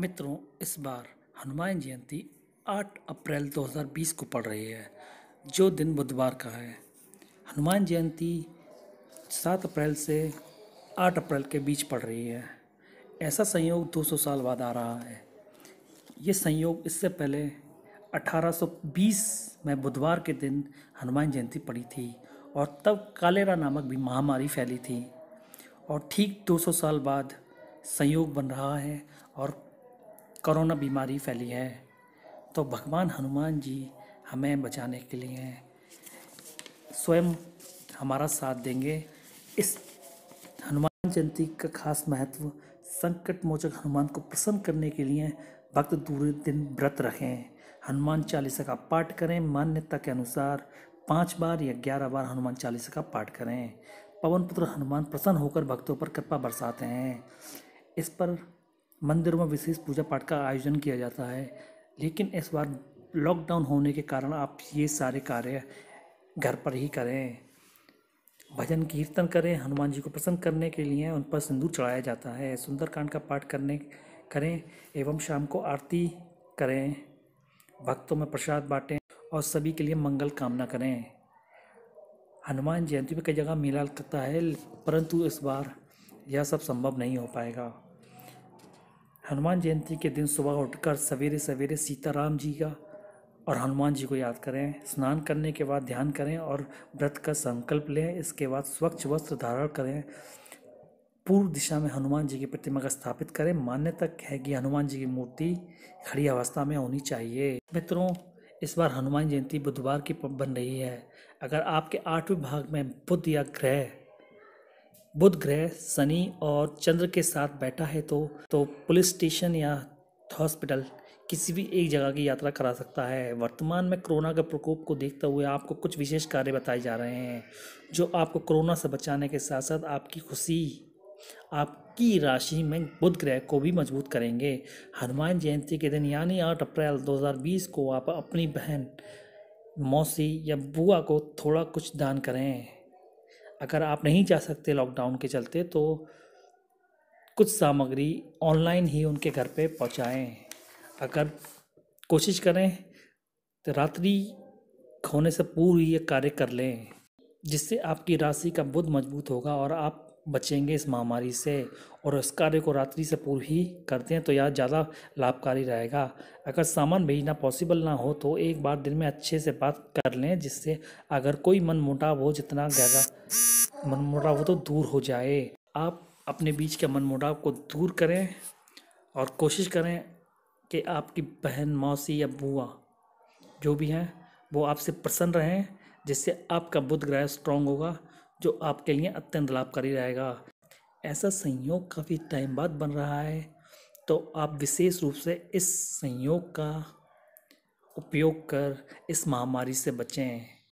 मित्रों इस बार हनुमान जयंती 8 अप्रैल 2020 को पड़ रही है जो दिन बुधवार का है हनुमान जयंती 7 अप्रैल से 8 अप्रैल के बीच पड़ रही है ऐसा संयोग 200 साल बाद आ रहा है ये संयोग इससे पहले 1820 में बुधवार के दिन हनुमान जयंती पड़ी थी और तब कालेरा नामक भी महामारी फैली थी और ठीक 200 साल बाद संयोग बन रहा है और कोरोना बीमारी फैली है तो भगवान हनुमान जी हमें बचाने के लिए स्वयं हमारा साथ देंगे इस हनुमान जयंती का खास महत्व संकट मोचक हनुमान को प्रसन्न करने के लिए भक्त दूर दिन व्रत रखें हनुमान चालीसा का पाठ करें मान्यता के अनुसार पाँच बार या ग्यारह बार हनुमान चालीसा का पाठ करें पवन पुत्र हनुमान प्रसन्न होकर भक्तों पर कृपा बरसाते हैं इस पर मंदिरों में विशेष पूजा पाठ का आयोजन किया जाता है लेकिन इस बार लॉकडाउन होने के कारण आप ये सारे कार्य घर पर ही करें भजन कीर्तन करें हनुमान जी को प्रसन्न करने के लिए उन पर सिंदूर चढ़ाया जाता है सुंदरकांड का पाठ करने करें एवं शाम को आरती करें भक्तों में प्रसाद बांटें और सभी के लिए मंगल कामना करें हनुमान जयंती में कई जगह मेला लगता है परंतु इस बार यह सब संभव नहीं हो पाएगा हनुमान जयंती के दिन सुबह उठकर सवेरे सवेरे सीताराम जी का और हनुमान जी को याद करें स्नान करने के बाद ध्यान करें और व्रत का संकल्प लें इसके बाद स्वच्छ वस्त्र धारण करें पूर्व दिशा में हनुमान जी की प्रतिमा का स्थापित करें मान्यता है कि हनुमान जी की मूर्ति खड़ी अवस्था में होनी चाहिए मित्रों इस बार हनुमान जयंती बुधवार की बन रही है अगर आपके आठवें भाग में बुद्ध या ग्रह बुध ग्रह शनि और चंद्र के साथ बैठा है तो तो पुलिस स्टेशन या हॉस्पिटल किसी भी एक जगह की यात्रा करा सकता है वर्तमान में कोरोना के प्रकोप को देखते हुए आपको कुछ विशेष कार्य बताए जा रहे हैं जो आपको कोरोना से बचाने के साथ साथ आपकी खुशी आपकी राशि में बुध ग्रह को भी मजबूत करेंगे हनुमान जयंती के दिन यानी आठ अप्रैल 2020 को आप अपनी बहन मौसी या बुआ को थोड़ा कुछ दान करें अगर आप नहीं जा सकते लॉकडाउन के चलते तो कुछ सामग्री ऑनलाइन ही उनके घर पे पहुँचाएँ अगर कोशिश करें तो रात्रि खोने से पूरी ये कार्य कर लें जिससे आपकी राशि का बुध मजबूत होगा और आप बचेंगे इस महामारी से और इस कार्य को रात्रि से पूर्व ही करते हैं तो यह ज़्यादा लाभकारी रहेगा अगर सामान भेजना पॉसिबल ना हो तो एक बार दिन में अच्छे से बात कर लें जिससे अगर कोई मन मुटाव हो जितना ज़्यादा मन मुटाव हो तो दूर हो जाए आप अपने बीच के मन मुटाव को दूर करें और कोशिश करें कि आपकी बहन मौसी या बुआ जो भी हैं वो आपसे प्रसन्न रहें जिससे आपका बुध ग्रह स्ट्रांग होगा जो आपके लिए अत्यंत लाभकारी रहेगा ऐसा संयोग काफ़ी टाइम बाद बन रहा है तो आप विशेष रूप से इस संयोग का उपयोग कर इस महामारी से बचें